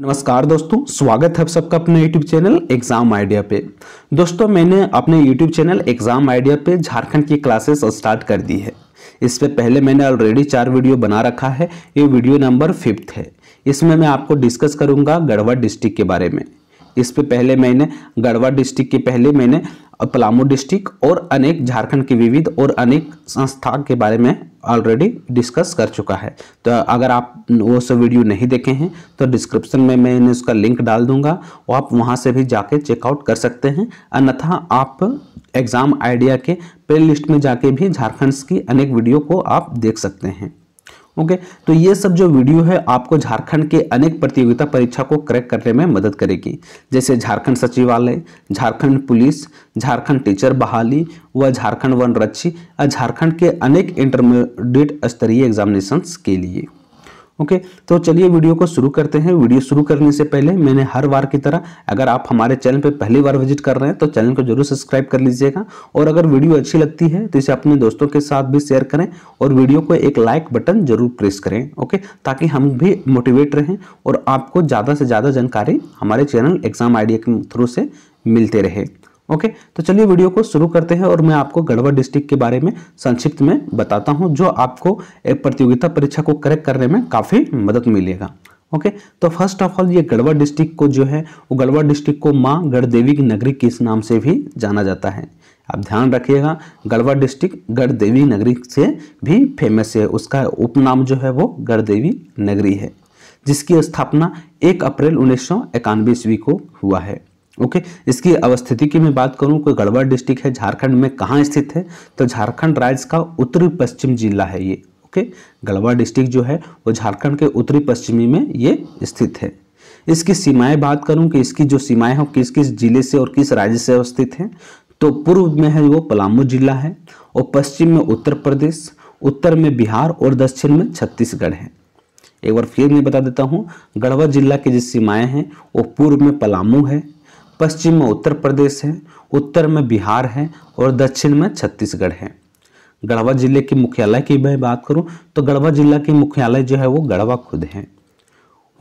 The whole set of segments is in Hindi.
नमस्कार दोस्तों स्वागत है आप सबका अपने YouTube चैनल एग्जाम आइडिया पे दोस्तों मैंने अपने YouTube चैनल एग्जाम आइडिया पे झारखंड की क्लासेस स्टार्ट कर दी है इस पर पहले मैंने ऑलरेडी चार वीडियो बना रखा है ये वीडियो नंबर फिफ्थ है इसमें मैं आपको डिस्कस करूंगा गढ़वा डिस्ट्रिक्ट के बारे में इस पर पहले मैंने गढ़वा डिस्ट्रिक्ट के पहले मैंने पलामू डिस्ट्रिक्ट और अनेक झारखंड के विविध और अनेक संस्था के बारे में ऑलरेडी डिस्कस कर चुका है तो अगर आप वो सब वीडियो नहीं देखे हैं तो डिस्क्रिप्शन में मैंने उसका लिंक डाल दूंगा और आप वहाँ से भी जाके चेकआउट कर सकते हैं अन्यथा आप एग्ज़ाम आइडिया के प्ले लिस्ट में जाके भी झारखंड की अनेक वीडियो को आप देख सकते हैं ओके तो ये सब जो वीडियो है आपको झारखंड के अनेक प्रतियोगिता परीक्षा को क्रैक करने में मदद करेगी जैसे झारखंड सचिवालय झारखंड पुलिस झारखंड टीचर बहाली व झारखंड वन रक्षी झारखंड के अनेक इंटरमीडिएट स्तरीय एग्जामिनेशंस के लिए ओके तो चलिए वीडियो को शुरू करते हैं वीडियो शुरू करने से पहले मैंने हर बार की तरह अगर आप हमारे चैनल पर पहली बार विजिट कर रहे हैं तो चैनल को जरूर सब्सक्राइब कर लीजिएगा और अगर वीडियो अच्छी लगती है तो इसे अपने दोस्तों के साथ भी शेयर करें और वीडियो को एक लाइक बटन जरूर प्रेस करें ओके ताकि हम भी मोटिवेट रहें और आपको ज़्यादा से ज़्यादा जानकारी हमारे चैनल एग्जाम आइडिया के थ्रू से मिलते रहे ओके तो चलिए वीडियो को शुरू करते हैं और मैं आपको गढ़वा डिस्ट्रिक्ट के बारे में संक्षिप्त में बताता हूँ जो आपको एक प्रतियोगिता परीक्षा को करेक्ट करने में काफ़ी मदद मिलेगा ओके okay, तो फर्स्ट ऑफ ऑल ये गढ़वा डिस्ट्रिक्ट को जो है वो गढ़वा डिस्ट्रिक्ट को माँ गढ़ देवी की नगरी किस नाम से भी जाना जाता है आप ध्यान रखिएगा गढ़वा डिस्ट्रिक्ट गढ़ देवी नगरी से भी फेमस है उसका उपनाम जो है वो गढ़देवी नगरी है जिसकी स्थापना 1 अप्रैल उन्नीस ईस्वी को हुआ है ओके okay, इसकी अवस्थिति की मैं बात करूं कोई गढ़वा डिस्ट्रिक्ट है झारखंड में कहाँ स्थित है तो झारखंड राज्य का उत्तरी पश्चिम जिला है ये ओके okay? गढ़वा डिस्ट्रिक्ट जो है वो झारखंड के उत्तरी पश्चिमी में ये स्थित है इसकी सीमाएं बात करूं कि इसकी जो सीमाएं हैं किस किस जिले से और किस राज्य से अवस्थित हैं तो पूर्व में है वो पलामू जिला है और पश्चिम में उत्तर प्रदेश उत्तर में बिहार और दक्षिण में छत्तीसगढ़ है एक बार फिर मैं बता देता हूँ गढ़वा जिला की जिस सीमाएं हैं वो पूर्व में पलामू है पश्चिम में उत्तर प्रदेश है उत्तर में बिहार है और दक्षिण में छत्तीसगढ़ है गढ़वा जिले के मुख्यालय की मैं बात करूं तो गढ़वा जिला के मुख्यालय जो है वो गढ़वा खुद है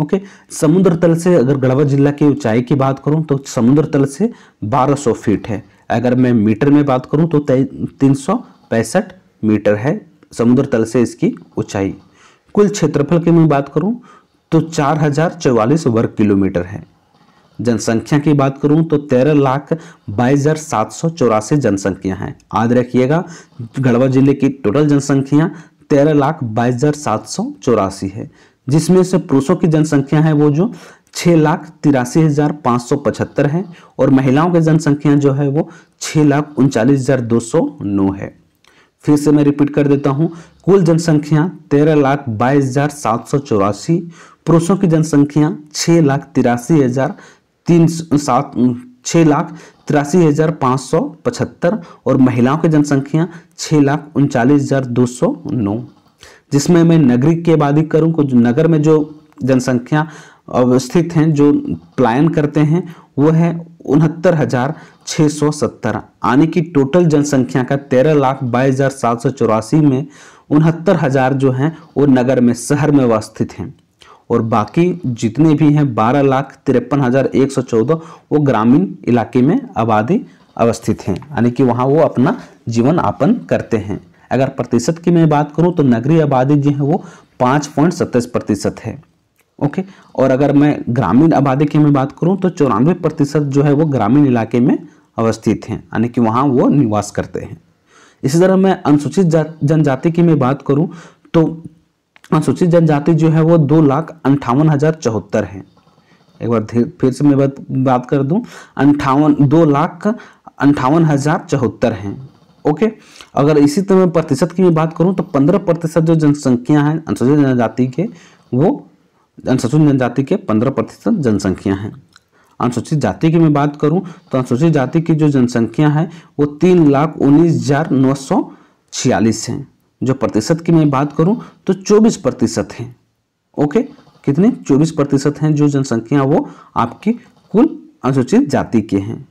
ओके समुद्र तल से अगर गढ़वा जिला की ऊंचाई की बात करूं तो समुद्र तल से 1200 फीट है अगर मैं मीटर में बात करूं तो तीन मीटर है समुद्र तल से इसकी ऊंचाई कुल क्षेत्रफल की मैं बात करूं तो चार हजार चौवालीस वर्ग किलोमीटर है जनसंख्या की बात करूं तो तेरह लाख बाईस हजार सात सौ चौरासी जनसंख्या है याद रखिएगा गढ़वा जिले की टोटल जनसंख्या तेरह लाख बाईस हजार सात सौ चौरासी है जिसमें से पुरुषों की जनसंख्या है वो जो छः लाख तिरासी हज़ार पाँच सौ पचहत्तर है और महिलाओं की जनसंख्या जो है वो छः लाख उनचालीस हज़ार दो सौ नौ है फिर से मैं रिपीट कर देता हूँ कुल जनसंख्या तेरह लाख बाईस हज़ार सात सौ चौरासी पुरुषों की जनसंख्या छः लाख तिरासी हज़ार तीन सात छः लाख तिरासी हज़ार पाँच सौ पचहत्तर और महिलाओं की जनसंख्या छः लाख उनचालीस हज़ार दो सौ नौ जिसमें मैं नगरी की आबादी करूँ को नगर में जो जनसंख्या अवस्थित हैं जो प्लान करते हैं वो है उनहत्तर हज़ार छः सौ सत्तर यानी कि टोटल जनसंख्या का तेरह लाख बाईस हज़ार सात सौ चौरासी में उनहत्तर हज़ार जो हैं वो नगर में शहर में अवस्थित हैं और बाकी जितने भी हैं बारह लाख तिरपन हज़ार एक सौ चौदह वो ग्रामीण इलाके में आबादी अवस्थित हैं यानी कि वहाँ वो अपना जीवन यापन करते हैं अगर प्रतिशत की मैं बात करूँ तो नगरीय आबादी जो है वो पाँच पॉइंट सत्ताईस प्रतिशत है ओके और अगर मैं ग्रामीण आबादी की मैं बात करूँ तो चौरानवे प्रतिशत जो है वो ग्रामीण इलाके में अवस्थित हैं यानी कि वहाँ वो निवास करते हैं इसी तरह मैं अनुसूचित जनजाति की मैं बात करूँ तो अनुसूचित जनजाति जो है वो दो लाख अंठावन हजार चौहत्तर है एक बार फिर से मैं बात, बात कर दूं अंठावन दो लाख अंठावन हजार चौहत्तर है ओके अगर इसी तरह प्रतिशत की मैं बात करूं तो पंद्रह प्रतिशत जो जनसंख्या है अनुसूचित जनजाति के वो अनुसूचित जनजाति के पंद्रह प्रतिशत जनसंख्या है अनुसूचित जाति की मैं बात करूं तो अनुसूचित जाति की जो जनसंख्या है वो तीन लाख उन्नीस हजार नौ सौ छियालीस है जो प्रतिशत की मैं बात करूं तो 24 प्रतिशत है ओके कितने 24 प्रतिशत हैं जो जनसंख्या वो आपकी कुल अनुसूचित जाति के हैं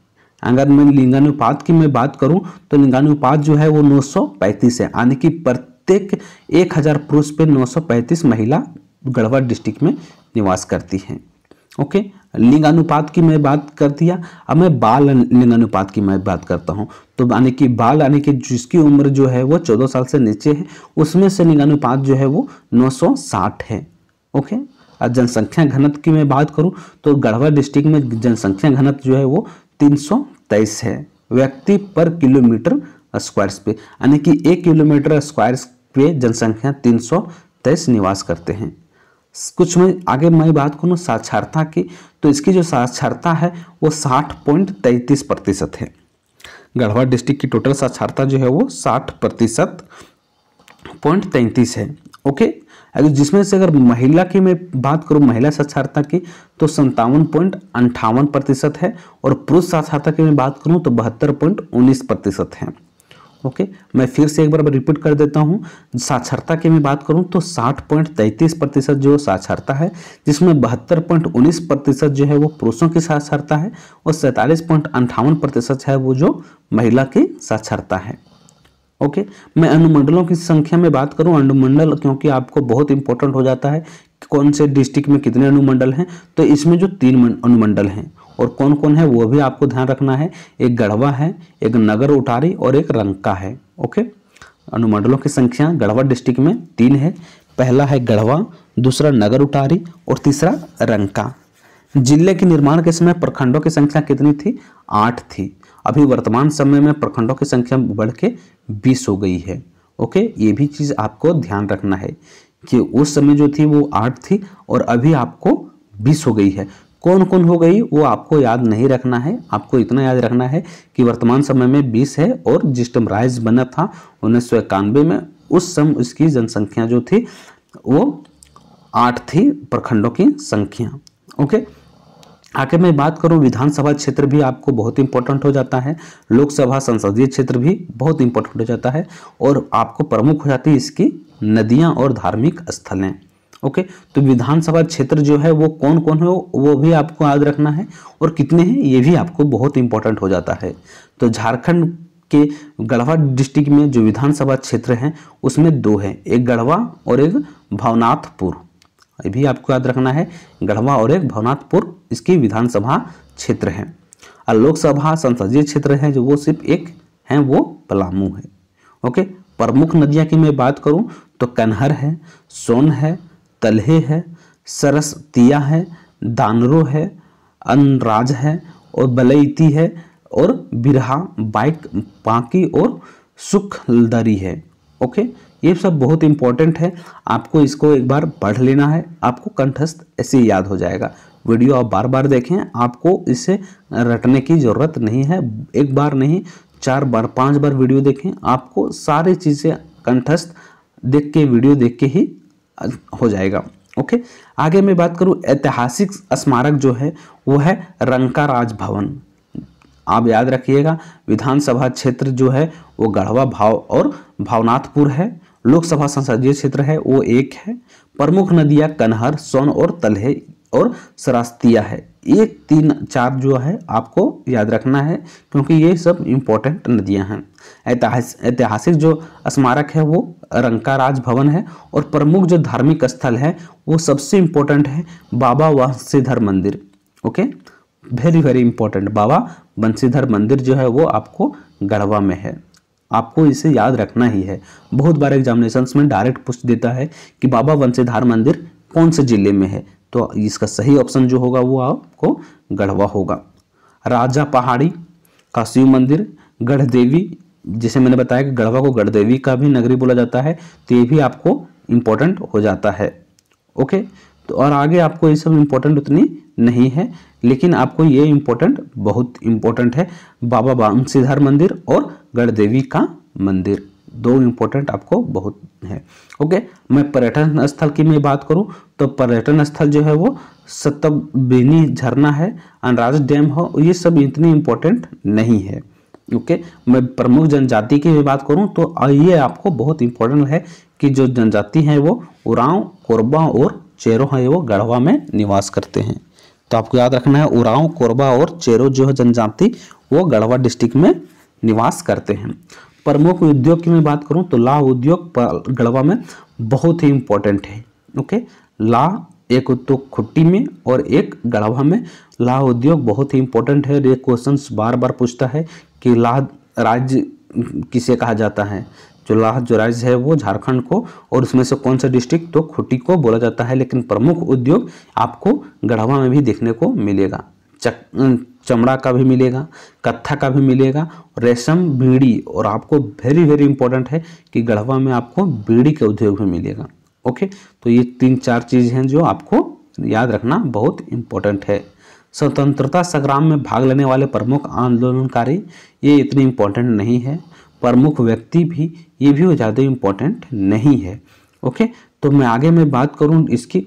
अगर मैं लिंगानुपात की मैं बात करूं तो लिंगानुपात जो है वो 935 है यानी कि प्रत्येक 1000 पुरुष पे 935 महिला गढ़वा डिस्ट्रिक्ट में निवास करती हैं ओके लिंग अनुपात की मैं बात कर दिया अब मैं बाल लिंग अनुपात की मैं बात करता हूँ तो यानी कि बाल यानी कि जिसकी उम्र जो है वो चौदह साल से नीचे है उसमें से लिंगानुपात जो है वो साठ है ओके और जनसंख्या घनत्व की मैं बात करूँ तो गढ़वा डिस्ट्रिक्ट में जनसंख्या घनत्व जो है वो तेईस है व्यक्ति पर किलोमीटर स्क्वायर पे यानी कि एक किलोमीटर स्क्वायर पे जनसंख्या तीन निवास करते हैं कुछ में आगे मैं बात करूँ साक्षरता की तो इसकी जो साक्षरता है वो साठ पॉइंट तैंतीस प्रतिशत है गढ़वा डिस्ट्रिक्ट की टोटल साक्षरता जो है वो साठ प्रतिशत पॉइंट तैंतीस है ओके अगर जिसमें से अगर महिला की मैं बात करूँ महिला साक्षरता की तो संतावन पॉइंट अंठावन प्रतिशत है और पुरुष साक्षरता की मैं बात करूँ तो बहत्तर पॉइंट उन्नीस प्रतिशत है ओके मैं फिर से एक बार रिपीट कर देता हूँ साक्षरता की मैं बात करूँ तो साठ पॉइंट तैंतीस प्रतिशत जो साक्षरता है जिसमें बहत्तर पॉइंट उन्नीस प्रतिशत जो है वो पुरुषों की साक्षरता है और सैंतालीस पॉइंट अंठावन प्रतिशत है वो जो महिला की साक्षरता है ओके मैं अनुमंडलों की संख्या में बात करूँ अनुमंडल क्योंकि आपको बहुत इंपॉर्टेंट हो जाता है कौन से डिस्ट्रिक्ट में कितने अनुमंडल हैं तो इसमें जो तीन अनुमंडल हैं और कौन कौन है वो भी आपको ध्यान रखना है एक गढ़वा है एक नगर उटारी और एक रंका है ओके अनुमंडलों की संख्या गढ़वा डिस्ट्रिक्ट में तीन है पहला है गढ़वा दूसरा नगर उटारी और तीसरा रंका जिले के निर्माण के समय प्रखंडों की संख्या कितनी थी आठ थी अभी वर्तमान समय में प्रखंडों की संख्या बढ़ के बीस हो गई है ओके ये भी चीज़ आपको ध्यान रखना है कि उस समय जो थी वो आठ थी और अभी आपको बीस हो गई है कौन कौन हो गई वो आपको याद नहीं रखना है आपको इतना याद रखना है कि वर्तमान समय में बीस है और जिस टाइम राइज बना था उन्नीस में उस समय उसकी जनसंख्या जो थी वो आठ थी प्रखंडों की संख्या ओके आगे मैं बात करूं विधानसभा क्षेत्र भी आपको बहुत इंपॉर्टेंट हो जाता है लोकसभा संसदीय क्षेत्र भी बहुत इंपॉर्टेंट हो जाता है और आपको प्रमुख हो जाती है इसकी नदियां और धार्मिक स्थलें ओके तो विधानसभा क्षेत्र जो है वो कौन कौन है वो भी आपको याद रखना है और कितने हैं ये भी आपको बहुत इंपॉर्टेंट हो जाता है तो झारखंड के गढ़वा डिस्ट्रिक्ट में जो विधानसभा क्षेत्र हैं उसमें दो हैं एक गढ़वा और एक भवनाथपुर ये भी आपको याद रखना है गढ़वा और एक भवनाथपुर इसकी विधानसभा क्षेत्र हैं और लोकसभा संसदीय क्षेत्र है जो वो सिर्फ एक हैं वो पलामू है ओके प्रमुख नदियाँ की मैं बात करूँ तो कन्हर है सोन है तलहे है सरसतिया है दानरो है अनराज है और बलैती है और बिरहा बाइक पाकी और सुखदरी है ओके ये सब बहुत इंपॉर्टेंट है आपको इसको एक बार पढ़ लेना है आपको कंठस्थ ऐसे याद हो जाएगा वीडियो आप बार बार देखें आपको इसे रटने की ज़रूरत नहीं है एक बार नहीं चार बार पांच बार वीडियो देखें आपको सारी चीज़ें कंठस्थ देख के वीडियो देख के ही हो जाएगा ओके आगे मैं बात करूँ ऐतिहासिक स्मारक जो है वो है रंका राजभवन आप याद रखिएगा विधानसभा क्षेत्र जो है वो गढ़वा भाव और भावनाथपुर है लोकसभा संसदीय क्षेत्र है वो एक है प्रमुख नदियां कन्हर सोन और तलहे और सरास्तिया है ये तीन चार जो है आपको याद रखना है क्योंकि ये सब इम्पोर्टेंट नदियां हैं ऐतिहासिक जो स्मारक है वो रंका भवन है और प्रमुख जो धार्मिक स्थल है वो सबसे इम्पोर्टेंट है Baba Vanshidhar Mandir okay very very important Baba Banshidhar Mandir जो है वो आपको गढ़वा में है आपको इसे याद रखना ही है बहुत बार एग्जामिनेशन में डायरेक्ट पूछ देता है कि बाबा वंशीधार मंदिर कौन से जिले में है तो इसका सही ऑप्शन जो होगा वो आपको गढ़वा होगा राजा पहाड़ी का शिव मंदिर गढ़ देवी जिसे मैंने बताया कि गढ़वा को गढ़ देवी का भी नगरी बोला जाता है तो ये भी आपको इम्पोर्टेंट हो जाता है ओके तो और आगे आपको ये सब इम्पोर्टेंट उतनी नहीं है लेकिन आपको ये इम्पोर्टेंट बहुत इम्पोर्टेंट है बाबा बांसीधर मंदिर और गढ़ देवी का मंदिर दो इम्पोर्टेंट आपको बहुत है ओके मैं पर्यटन स्थल की मैं बात करूं तो पर्यटन स्थल जो है वो सतबिनी झरना है अनराज डैम हो ये सब इतनी इम्पोर्टेंट नहीं है ओके मैं प्रमुख जनजाति की भी बात करूं तो ये आपको बहुत इंपॉर्टेंट है कि जो जनजाति हैं वो उराव कोरबा और चेरो हैं वो गढ़वा में निवास करते हैं तो आपको याद रखना है उराव कोरबा और चेरो जो है जनजाति वो गढ़वा डिस्ट्रिक्ट में निवास करते हैं प्रमुख उद्योग की मैं बात करूँ तो लाह उद्योग गढ़वा में बहुत ही इम्पोर्टेंट है ओके ला एक तो खुट्टी में और एक गढ़वा में लाह उद्योग बहुत ही इम्पोर्टेंट है ये क्वेश्चन बार बार पूछता है कि लाह राज्य किसे कहा जाता है जो लाह जो राज्य है वो झारखंड को और उसमें से कौन सा डिस्ट्रिक्ट तो खुटी को बोला जाता है लेकिन प्रमुख उद्योग आपको गढ़वा में भी देखने को मिलेगा चक चमड़ा का भी मिलेगा कत्था का भी मिलेगा रेशम बीड़ी और आपको वेरी वेरी इंपॉर्टेंट है कि गढ़वा में आपको बीड़ी के उद्योग भी मिलेगा ओके तो ये तीन चार चीज़ हैं जो आपको याद रखना बहुत इम्पोर्टेंट है स्वतंत्रता संग्राम में भाग लेने वाले प्रमुख आंदोलनकारी ये इतनी इम्पोर्टेंट नहीं है प्रमुख व्यक्ति भी ये भी ज़्यादा इम्पोर्टेंट नहीं है ओके तो मैं आगे मैं बात करूँ इसकी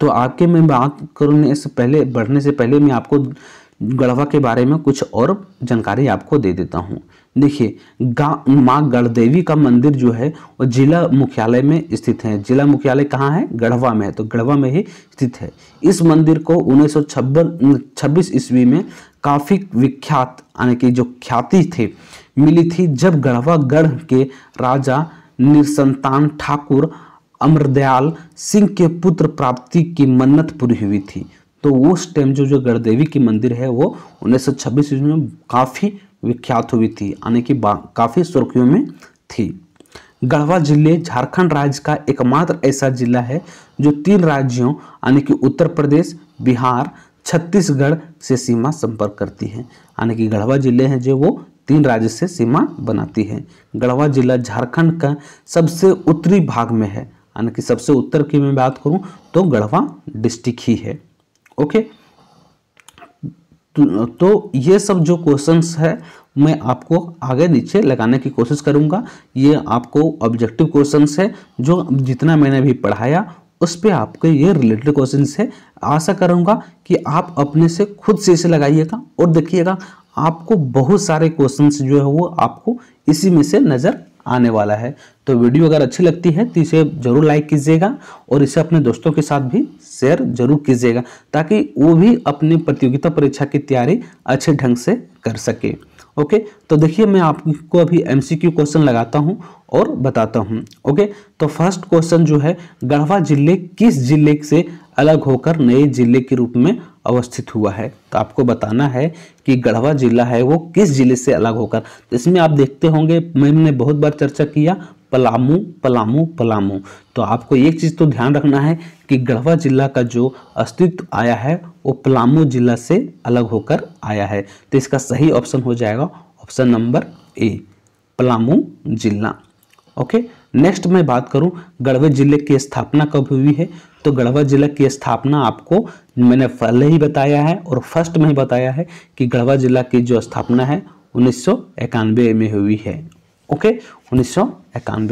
तो आपके मैं बात करने से पहले बढ़ने से पहले मैं आपको गढ़वा के बारे में कुछ और जानकारी आपको दे देता हूँ देखिए माँ गढ़देवी का मंदिर जो है वो जिला मुख्यालय में स्थित है जिला मुख्यालय कहाँ है गढ़वा में है तो गढ़वा में ही स्थित है इस मंदिर को उन्नीस सौ ईस्वी में काफ़ी विख्यात यानी कि जो ख्याति थी मिली थी जब गढ़वा गढ़ के राजा निरसंतान ठाकुर अमरदयाल सिंह के पुत्र प्राप्ति की मन्नत पूरी हुई थी तो उस टाइम जो जो गढ़देवी की मंदिर है वो 1926 ईस्वी में काफ़ी विख्यात हुई थी यानी कि काफ़ी सुर्खियों में थी गढ़वा जिले झारखंड राज्य का एकमात्र ऐसा जिला है जो तीन राज्यों यानी कि उत्तर प्रदेश बिहार छत्तीसगढ़ से सीमा संपर्क करती है यानी कि गढ़वा जिले हैं जो वो तीन राज्य से सीमा बनाती है गढ़वा जिला झारखंड का सबसे उत्तरी भाग में है यानी कि सबसे उत्तर की मैं बात करूं तो गढ़वा डिस्ट्रिक्ट ही है ओके तो, ये सब जो क्वेश्चंस है मैं आपको आगे नीचे लगाने की कोशिश करूंगा ये आपको ऑब्जेक्टिव क्वेश्चंस है जो जितना मैंने भी पढ़ाया उस पर आपके ये रिलेटेड क्वेश्चन है आशा करूंगा कि आप अपने से खुद से इसे लगाइएगा और देखिएगा आपको बहुत सारे क्वेश्चन जो है वो आपको इसी में से नज़र आने वाला है तो वीडियो अगर अच्छी लगती है तो इसे जरूर लाइक कीजिएगा और इसे अपने दोस्तों के साथ भी शेयर जरूर कीजिएगा ताकि वो भी अपनी प्रतियोगिता परीक्षा की तैयारी अच्छे ढंग से कर सके ओके तो देखिए मैं आपको अभी एम क्वेश्चन लगाता हूँ और बताता हूँ ओके तो फर्स्ट क्वेश्चन जो है गढ़वा जिले किस जिले से अलग होकर नए जिले के रूप में अवस्थित हुआ है तो आपको बताना है कि गढ़वा जिला है वो किस जिले से अलग होकर तो इसमें आप देखते होंगे मैंने बहुत बार चर्चा किया पलामू पलामू पलामू तो आपको एक चीज़ तो ध्यान रखना है कि गढ़वा जिला का जो अस्तित्व आया है वो पलामू जिला से अलग होकर आया है तो इसका सही ऑप्शन हो जाएगा ऑप्शन नंबर ए पलामू जिला ओके नेक्स्ट मैं बात करूं गढ़वा जिले की स्थापना कब हुई है तो गढ़वा जिला की स्थापना आपको मैंने पहले ही बताया है और फर्स्ट में ही बताया है कि गढ़वा जिला की जो स्थापना है उन्नीस में हुई है ओके उन्नीस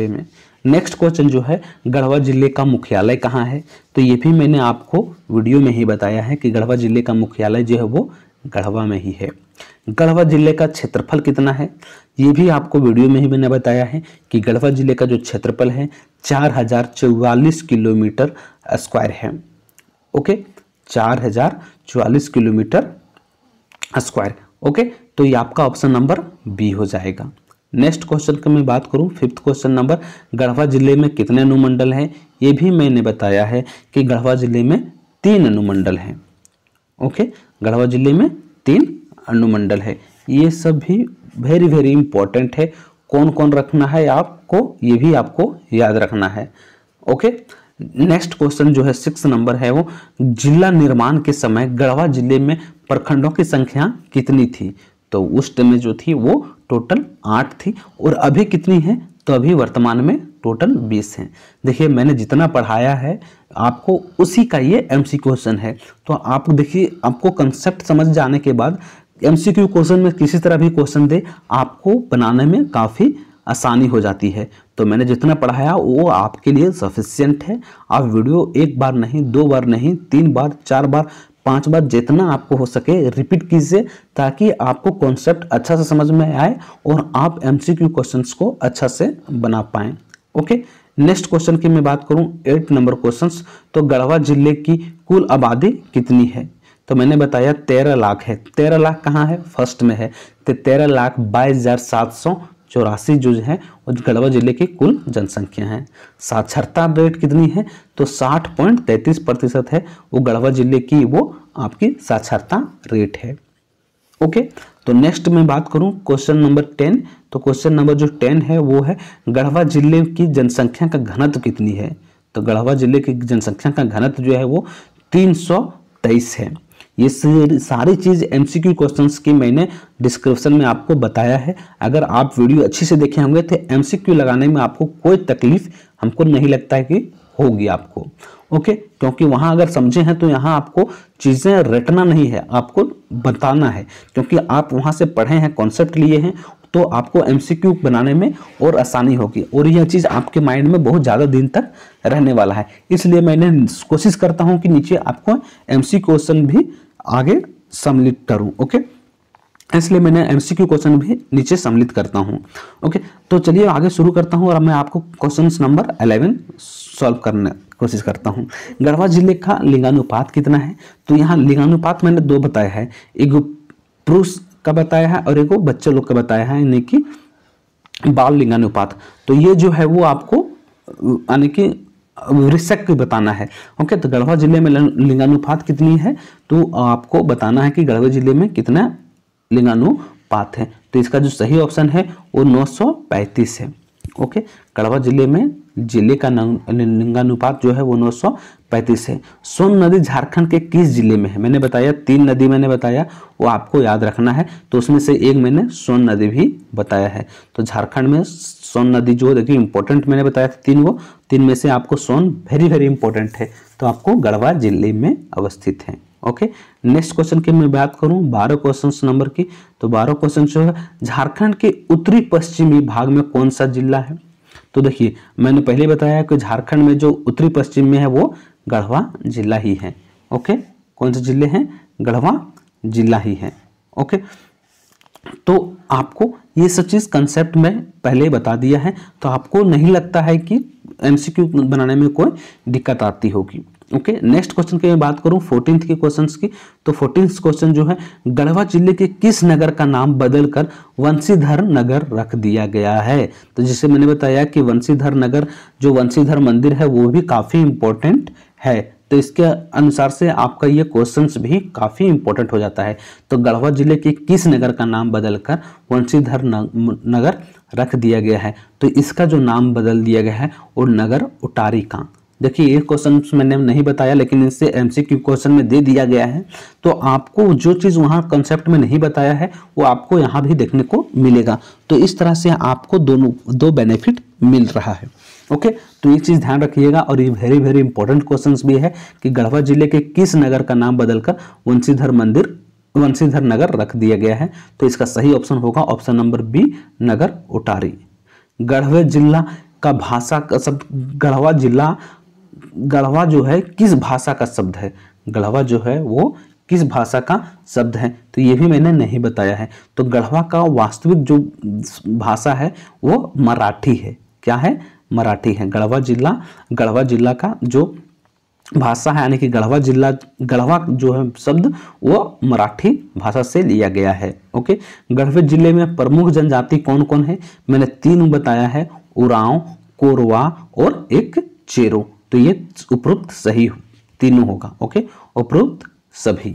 में नेक्स्ट क्वेश्चन जो है गढ़वा जिले का मुख्यालय कहाँ है तो ये भी मैंने आपको वीडियो में ही बताया है कि गढ़वा जिले का मुख्यालय जो है वो गढ़वा में ही है गढ़वा जिले का क्षेत्रफल कितना है ये भी आपको वीडियो में ही मैंने बताया है कि गढ़वा जिले का जो क्षेत्रफल है चार हजार चौवालीस किलोमीटर स्क्वायर uh, है ओके चार हजार चौवालीस किलोमीटर स्क्वायर uh, ओके तो ये आपका ऑप्शन नंबर बी हो जाएगा नेक्स्ट क्वेश्चन की मैं बात करूं फिफ्थ क्वेश्चन नंबर गढ़वा जिले में कितने अनुमंडल हैं ये भी मैंने बताया है कि गढ़वा जिले में तीन अनुमंडल हैं ओके गढ़वा जिले में तीन अनुमंडल है ये सब भी वेरी वेरी इंपॉर्टेंट है कौन कौन रखना है आपको ये भी आपको याद रखना है ओके नेक्स्ट क्वेश्चन जो है सिक्स नंबर है वो जिला निर्माण के समय गढ़वा जिले में प्रखंडों की संख्या कितनी थी तो उस टाइम जो थी वो टोटल आठ थी और अभी कितनी है तो अभी वर्तमान में टोटल बीस हैं देखिए मैंने जितना पढ़ाया है आपको उसी का ये एम क्वेश्चन है तो आप देखिए आपको कंसेप्ट समझ जाने के बाद एम क्वेश्चन में किसी तरह भी क्वेश्चन दे आपको बनाने में काफ़ी आसानी हो जाती है तो मैंने जितना पढ़ाया वो आपके लिए सफिशियंट है आप वीडियो एक बार नहीं दो बार नहीं तीन बार चार बार पांच बार जितना आपको हो सके रिपीट कीजिए ताकि आपको कॉन्सेप्ट अच्छा से समझ में आए और आप एम क्यू क्वेश्चन को अच्छा से बना पाएँ ओके नेक्स्ट क्वेश्चन की मैं बात करूं एट नंबर क्वेश्चन तो गढ़वा जिले की कुल आबादी कितनी है तो मैंने बताया तेरह लाख है तेरह लाख कहाँ है फर्स्ट में है तो तेरह लाख बाईस हज़ार सात सौ चौरासी जूज हैं और गढ़वा जिले की कुल जनसंख्या है साक्षरता रेट कितनी है तो साठ पॉइंट तैतीस प्रतिशत है वो गढ़वा जिले की वो आपकी साक्षरता रेट है ओके तो नेक्स्ट मैं बात करूं क्वेश्चन नंबर टेन तो क्वेश्चन नंबर जो टेन है वो है गढ़वा जिले की जनसंख्या का घनत्व कितनी है तो गढ़वा जिले की जनसंख्या का घनत्व जो है वो तीन सौ तेईस है ये सारी चीज़ एमसीक्यू क्वेश्चंस की मैंने डिस्क्रिप्शन में आपको बताया है अगर आप वीडियो अच्छी से देखे होंगे तो एमसीक्यू लगाने में आपको कोई तकलीफ हमको नहीं लगता है कि होगी आपको ओके क्योंकि वहाँ अगर समझे हैं तो यहाँ आपको चीज़ें रटना नहीं है आपको बताना है क्योंकि आप वहाँ से पढ़े हैं कॉन्सेप्ट लिए हैं तो आपको एम बनाने में और आसानी होगी और यह चीज़ आपके माइंड में बहुत ज़्यादा दिन तक रहने वाला है इसलिए मैंने कोशिश करता हूँ कि नीचे आपको एम क्वेश्चन भी आगे सम्मिलित करूँ ओके इसलिए मैंने क्यू क्वेश्चन भी नीचे सम्मिलित करता हूँ ओके तो चलिए आगे शुरू करता हूँ और मैं आपको क्वेश्चन नंबर अलेवन सॉल्व करने कोशिश करता हूँ गढ़वा जिले का लिंगानुपात कितना है तो यहाँ लिंगानुपात मैंने दो बताया है एक पुरुष का बताया है और एगो बच्चे लोग का बताया है यानी कि बाल लिंगानुपात तो ये जो है वो आपको यानी कि वृषक बताना है ओके तो गढ़वा जिले में लिंगानुपात कितनी है तो आपको बताना है कि गढ़वा जिले में कितना लिंगानुपात है तो इसका जो सही ऑप्शन है वो नौ है ओके गढ़वा जिले में जिले का लिंगानुपात जो है वो पैंतीस है सोन नदी झारखंड के किस जिले में है मैंने बताया तीन नदी मैंने बताया वो आपको याद रखना है तो उसमें से एक मैंने सोन नदी भी बताया है तो झारखंड में सोन नदी जो देखिए इंपॉर्टेंट मैंने बताया था तीन वो तीन में से आपको सोन वेरी वेरी इंपॉर्टेंट है तो आपको गढ़वा जिले में अवस्थित है ओके नेक्स्ट क्वेश्चन की मैं बात करूं बारह क्वेश्चन नंबर की तो बारह क्वेश्चन जो है झारखंड के उत्तरी पश्चिमी भाग में कौन सा जिला है तो देखिए मैंने पहले बताया कि झारखंड में जो उत्तरी पश्चिम में है वो गढ़वा जिला ही है ओके कौन से जिले हैं गढ़वा जिला ही है ओके तो आपको ये सब चीज़ कंसेप्ट में पहले बता दिया है तो आपको नहीं लगता है कि एमसीक्यू बनाने में कोई दिक्कत आती होगी ओके नेक्स्ट क्वेश्चन की मैं बात करूं फोर्टीन के क्वेश्चन की तो फोर्टीन क्वेश्चन जो है गढ़वा जिले के किस नगर का नाम बदलकर वंशीधर नगर रख दिया गया है तो जिसे मैंने बताया कि वंशीधर नगर जो वंशीधर मंदिर है वो भी काफ़ी इंपॉर्टेंट है तो इसके अनुसार से आपका ये क्वेश्चन भी काफ़ी इंपॉर्टेंट हो जाता है तो गढ़वा जिले के किस नगर का नाम बदलकर वंशीधर नगर रख दिया गया है तो इसका जो नाम बदल दिया गया है वो नगर उटारी का देखिए ये क्वेश्चन तो मैंने नहीं बताया लेकिन इससे एमसीक्यू क्वेश्चन में दे दिया गया है तो आपको जो चीज़ वहाँ कंसेप्ट में नहीं बताया है वो आपको यहाँ भी देखने को मिलेगा तो इस तरह से आपको दोनों दो बेनिफिट मिल रहा है ओके तो ये चीज़ ध्यान रखिएगा और ये वेरी वेरी इंपॉर्टेंट क्वेश्चन भी है कि गढ़वा जिले के किस नगर का नाम बदलकर वंशीधर मंदिर वंशीधर नगर रख दिया गया है तो इसका सही ऑप्शन होगा option number B Nagar Untari Garhwa जिला का भाषा का सब गढ़वा जिला गढ़वा जो है किस भाषा का शब्द है गढ़वा जो है वो किस भाषा का शब्द है तो ये भी मैंने नहीं बताया है तो गढ़वा का वास्तविक जो भाषा है वो मराठी है क्या है मराठी है गढ़वा जिला गढ़वा जिला का जो भाषा है यानी कि गढ़वा जिला गढ़वा जो है शब्द वो मराठी भाषा से लिया गया है ओके गढ़वे जिले में प्रमुख जनजाति कौन कौन है मैंने तीन बताया है उराव कोरवा और एक चेरो तो ये उपरोक्त सही तीनों होगा ओके उपरोक्त सभी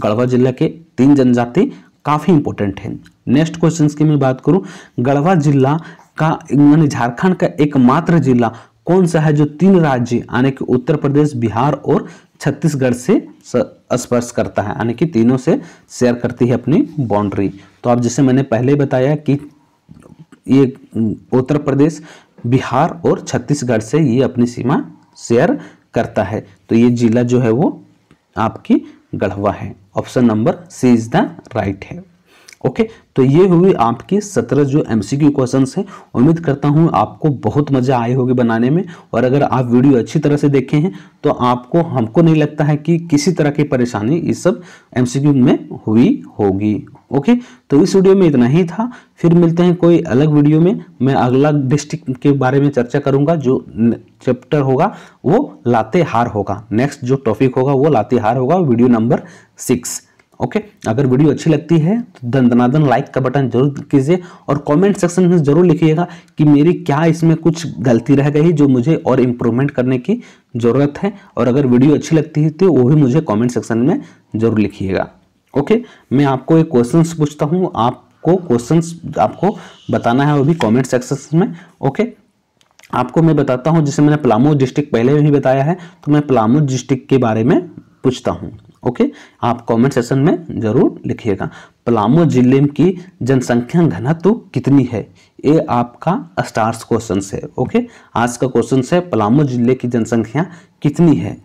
गढ़वा जिला के तीन जनजाति काफ़ी इंपॉर्टेंट हैं नेक्स्ट क्वेश्चन की मैं बात करूं गढ़वा जिला का यानी झारखंड का एकमात्र जिला कौन सा है जो तीन राज्य यानी कि उत्तर प्रदेश बिहार और छत्तीसगढ़ से स्पर्श करता है यानी कि तीनों से शेयर करती है अपनी बाउंड्री तो आप जैसे मैंने पहले बताया कि ये उत्तर प्रदेश बिहार और छत्तीसगढ़ से ये अपनी सीमा शेयर करता है तो ये जिला जो है वो आपकी गढ़वा है option number C is the right है ओके okay, तो ये हुई आपके सत्रह जो एमसीक्यू क्वेश्चंस हैं उम्मीद करता हूँ आपको बहुत मज़ा आए होगी बनाने में और अगर आप वीडियो अच्छी तरह से देखे हैं तो आपको हमको नहीं लगता है कि किसी तरह की परेशानी इस सब एमसीक्यू में हुई होगी ओके okay, तो इस वीडियो में इतना ही था फिर मिलते हैं कोई अलग वीडियो में मैं अगला डिस्ट्रिक्ट के बारे में चर्चा करूँगा जो चैप्टर होगा वो लातेहार होगा नेक्स्ट जो टॉपिक होगा वो लातेहार होगा video number six okay okay, अगर वीडियो अच्छी लगती है तो दन दनादन लाइक का बटन जरूर कीजिए और कमेंट सेक्शन में जरूर लिखिएगा कि मेरी क्या इसमें कुछ गलती रह गई जो मुझे और इम्प्रूवमेंट करने की ज़रूरत है और अगर वीडियो अच्छी लगती है तो वो भी मुझे कमेंट सेक्शन में जरूर लिखिएगा ओके okay, मैं आपको एक क्वेश्चन पूछता हूँ आपको क्वेश्चन आपको बताना है वो भी कॉमेंट सेक्शन में ओके okay? आपको मैं बताता हूँ जिसे मैंने पलामू डिस्ट्रिक्ट पहले भी बताया है तो मैं पलामू डिस्ट्रिक्ट के बारे में पूछता हूँ ओके आप कमेंट सेशन में ज़रूर लिखिएगा पलामू जिले की जनसंख्या घनत्व कितनी है ये आपका स्टार्स क्वेश्चन है ओके आज का क्वेश्चन है पलामू जिले की जनसंख्या कितनी है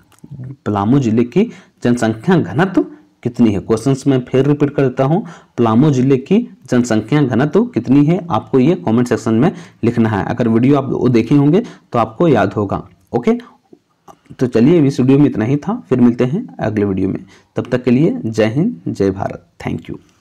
पलामू जिले की जनसंख्या घनत्व कितनी है क्वेश्चंस में फिर रिपीट कर देता हूँ पलामू जिले की जनसंख्या घनत्व तो कितनी है आपको ये कमेंट सेक्शन में लिखना है अगर वीडियो आप वो देखे होंगे तो आपको याद होगा ओके तो चलिए इस वीडियो में इतना ही था फिर मिलते हैं अगले वीडियो में तब तक के लिए जय हिंद जय भारत थैंक यू